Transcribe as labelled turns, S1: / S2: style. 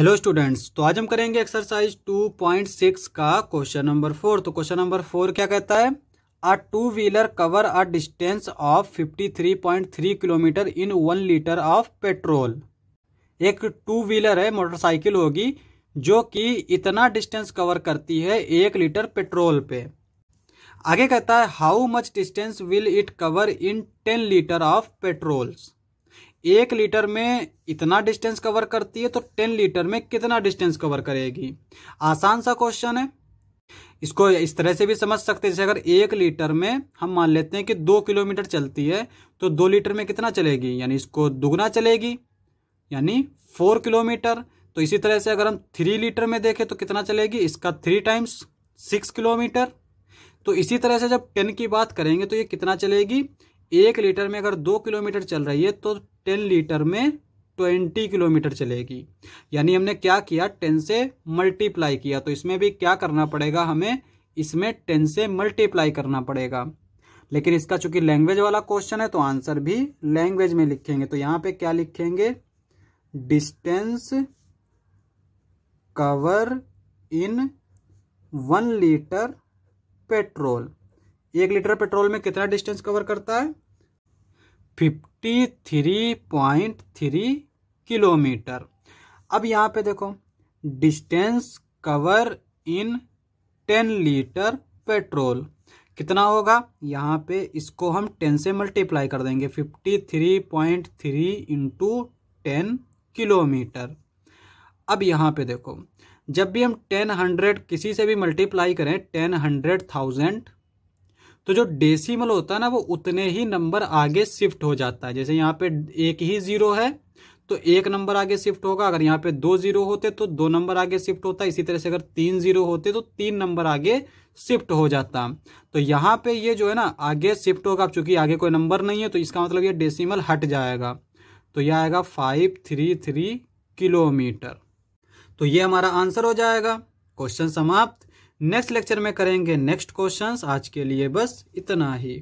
S1: hello students तो आज हम करेंगे एक्सरसाइज 2.6 का क्वेश्चन नंबर फोर तो क्वेश्चन नंबर फोर क्या कहता है a two wheeler cover a distance of 53.3 kilometre in one litre of petrol एक टू व्हीलर है मोटरसाइकिल होगी जो कि इतना डिस्टेंस कवर करती है एक लीटर पेट्रोल पे आगे कहता है how much distance will it cover in ten litre of petrols एक लीटर में इतना डिस्टेंस कवर करती है तो टेन लीटर में कितना डिस्टेंस कवर करेगी आसान सा क्वेश्चन है इसको इस तरह से भी समझ सकते हैं जैसे अगर एक लीटर में हम मान लेते हैं कि दो किलोमीटर चलती है तो दो लीटर में कितना चलेगी यानी इसको दुगना चलेगी यानी फोर किलोमीटर तो इसी तरह से अगर हम थ्री लीटर में देखें तो कितना चलेगी इसका थ्री टाइम्स सिक्स किलोमीटर तो इसी तरह से जब टेन की बात करेंगे तो ये कितना चलेगी एक लीटर में अगर दो किलोमीटर चल रही है तो टेन लीटर में ट्वेंटी किलोमीटर चलेगी यानी हमने क्या किया टेन से मल्टीप्लाई किया तो इसमें भी क्या करना पड़ेगा हमें इसमें टेन से मल्टीप्लाई करना पड़ेगा लेकिन इसका चूंकि लैंग्वेज वाला क्वेश्चन है तो आंसर भी लैंग्वेज में लिखेंगे तो यहां पे क्या लिखेंगे distance cover in one litre petrol एक लीटर पेट्रोल में कितना डिस्टेंस कवर करता है fifty three point three kilometre अब यहाँ पे देखो distance cover in ten litre petrol कितना होगा यहाँ पे इसको हम टेन से मल्टीप्लाई कर देंगे fifty three point three into ten kilometre अब यहाँ पे देखो जब भी हम टेन हंड्रेड किसी से भी मल्टीप्लाई करें टेन हंड्रेड थाउजेंड तो जो डेसिमल होता है ना वो उतने ही नंबर आगे शिफ्ट हो जाता है जैसे यहाँ पे एक ही जीरो है तो एक नंबर आगे शिफ्ट होगा अगर यहाँ पे दो जीरो होते तो दो नंबर आगे शिफ्ट होता इसी तरह से अगर तीन जीरो होते तो तीन नंबर आगे शिफ्ट हो जाता तो यहाँ पे ये जो है ना आगे शिफ्ट होगा चूंकि आगे कोई नंबर नहीं है तो इसका मतलब ये डेसिमल हट जाएगा तो यह आएगा फाइव थ्री थ्री किलोमीटर तो ये हमारा आंसर हो जाएगा क्वेश्चन समाप्त नेक्स्ट लेक्चर में करेंगे नेक्स्ट क्वेश्चंस आज के लिए बस इतना ही